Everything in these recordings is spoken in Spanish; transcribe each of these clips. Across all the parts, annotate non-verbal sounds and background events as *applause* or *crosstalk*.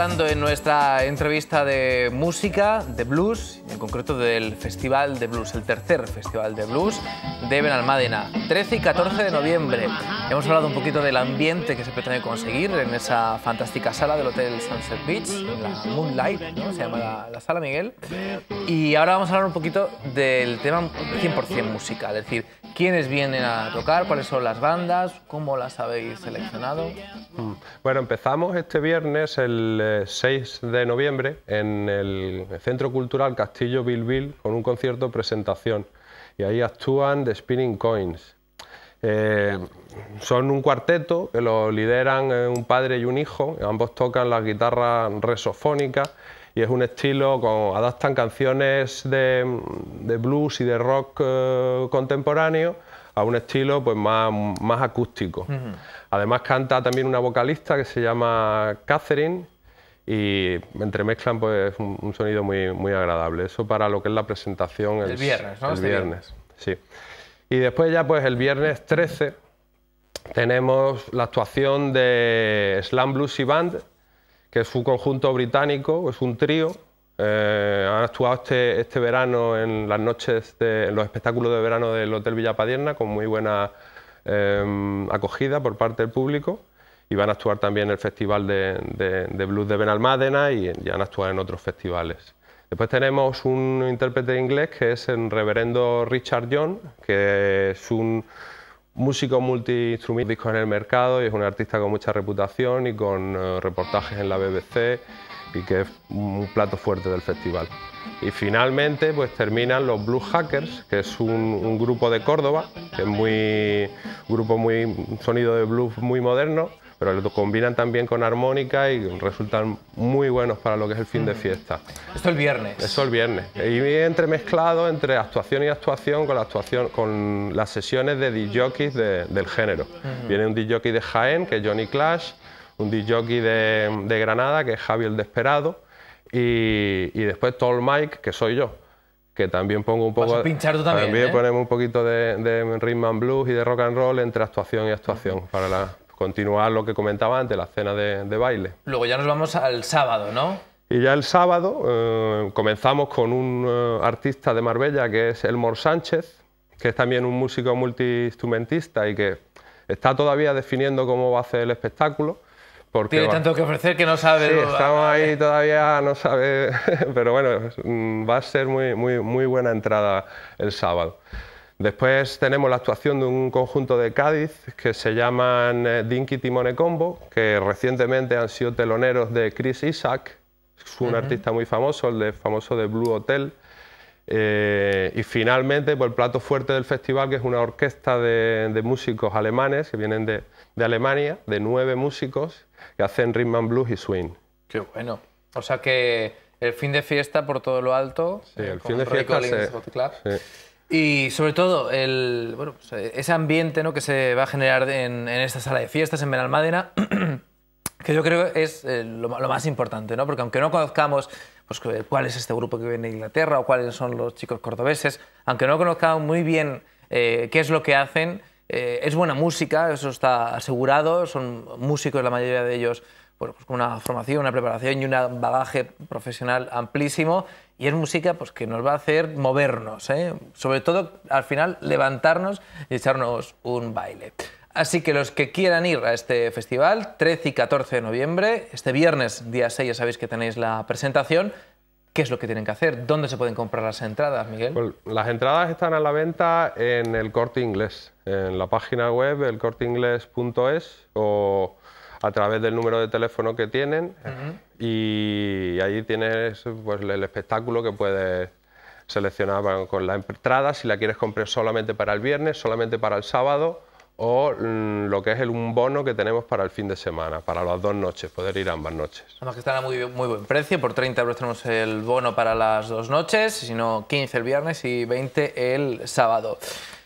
hablando en nuestra entrevista de música, de blues, en concreto del Festival de Blues, el tercer Festival de Blues de Benalmádena, 13 y 14 de noviembre. Hemos hablado un poquito del ambiente que se pretende conseguir en esa fantástica sala del Hotel Sunset Beach, la Moonlight, se llama la, sala Miguel. Y ahora vamos a hablar un poquito del tema 100% música, es decir, ¿Quiénes vienen a tocar? ¿Cuáles son las bandas? ¿Cómo las habéis seleccionado? Mm. Bueno, empezamos este viernes, el 6 eh, de noviembre, en el Centro Cultural Castillo Bilbil con un concierto presentación. Y ahí actúan The Spinning Coins. Eh, son un cuarteto que lo lideran eh, un padre y un hijo, ambos tocan la guitarra resofónica, y es un estilo adaptan canciones de, blues y de rock eh, contemporáneo a un estilo pues más, más acústico. Además canta también una vocalista que se llama Catherine y entremezclan pues un, sonido muy, muy agradable. Eso para lo que es la presentación el, viernes, ¿no? El viernes, sí. Y después ya pues el viernes 13 tenemos la actuación de Slam Blues y Band que es un conjunto británico, es un trío. Eh, han actuado este, este, verano en las noches, de, los espectáculos de verano del Hotel Villapadierna con muy buena em, acogida por parte del público y van a actuar también en el Festival de, Blues de Benalmádena y, y van a actuar en otros festivales. Después tenemos un intérprete inglés que es el reverendo Richard John, que es un músico multiinstrumentista en el mercado y es un artista con mucha reputación y con eh, reportajes en la BBC y que es un plato fuerte del festival. Y finalmente pues terminan los Blue Hackers, que es un, grupo de Córdoba, que es muy, grupo muy, un sonido de blues muy moderno, pero lo combinan también con armónica y resultan muy buenos para lo que es el fin de fiesta. Esto el viernes. Esto el viernes. Y entremezclado entre actuación y actuación con la actuación con las sesiones de DJs del género. Viene un DJ de Jaén, que es Johnny Clash, un DJ de, Granada, que es Javi el Desperado, y, después Tall Mike, que soy yo que también pongo un poco... pinchar tú también, también ¿eh? ponemos un poquito de, de, rhythm and blues y de rock and roll entre actuación y actuación para la, continuar lo que comentaba antes, la cena de, baile. Luego ya nos vamos al sábado, ¿no? Y ya el sábado eh, comenzamos con un eh, artista de Marbella que es Mor Sánchez, que es también un músico multiinstrumentista y que está todavía definiendo cómo va a hacer el espectáculo. Porque, Tiene tanto que ofrecer que no sabe. Sí, estamos ahí todavía, no sabe. *laughs* Pero bueno, mm, va a ser muy, muy buena entrada el sábado. Después tenemos la actuación de un conjunto de Cádiz que se llaman eh, Dinky Timone Combo, que recientemente han sido teloneros de Chris Isaac, un artista muy famoso, el famoso de Blue Hotel. Eh, y finalmente, pues, el plato fuerte del festival, que es una orquesta de, músicos alemanes que vienen de, Alemania, de nueve músicos que hacen rhythm and blues y swing. Qué bueno. O sea que el fin de fiesta por todo lo alto. Sí, eh, el fin de fiesta. Y sobre todo, el, pues, eh, ese ambiente que se va a generar en, esta sala de fiestas en Benalmádena, *clears throat* que yo creo es eh, lo, más importante, porque aunque no conozcamos pues, eh, cuál es este grupo que viene de Inglaterra o cuáles son los chicos cordobeses, aunque no conozcamos muy bien qué es lo que hacen, es buena música, eso está asegurado, son músicos la mayoría de ellos pues, con una formación, una preparación y un bagaje profesional amplísimo y es música pues, que nos va a hacer movernos, ¿eh? sobre todo al final levantarnos y echarnos un baile. Así que los que quieran ir a este festival, 13 y 14 de noviembre, este viernes, día 6, ya sabéis que tenéis la presentación. ¿Qué es lo que tienen que hacer? ¿Dónde se pueden comprar las entradas, Miguel? Pues, las entradas están a la venta en el corte inglés, en la página web elcorteinglés.es o a través del número de teléfono que tienen y ahí tienes pues, el espectáculo que puedes seleccionar con la entrada, si la quieres comprar solamente para el viernes, solamente para el sábado o mm, lo que es el, un bono que tenemos para el fin de semana, para las dos noches, poder ir ambas noches. Además que están a muy, muy buen precio, por 30 euros tenemos el bono para las dos noches, sino 15 el viernes y 20 el sábado.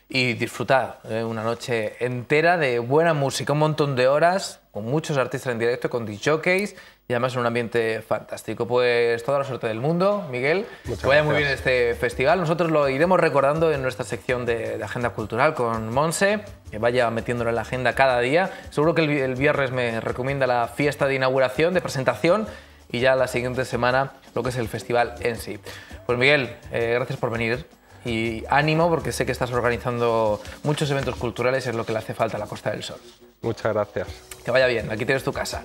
Y disfrutar eh, una noche entera de buena música, un montón de horas, con muchos artistas en directo, con Jockeys, y además en un ambiente fantástico. Pues toda la suerte del mundo, Miguel. que vaya muy bien este festival. Nosotros lo iremos recordando en nuestra sección de, Agenda Cultural con Monse, que vaya metiéndolo en la agenda cada día. Seguro que el, viernes me recomienda la fiesta de inauguración, de presentación y ya la siguiente semana lo que es el festival en sí. Pues Miguel, eh, gracias por venir y ánimo porque sé que estás organizando muchos eventos culturales, es lo que le hace falta a la Costa del Sol. Muchas gracias. Que vaya bien, aquí tienes tu casa.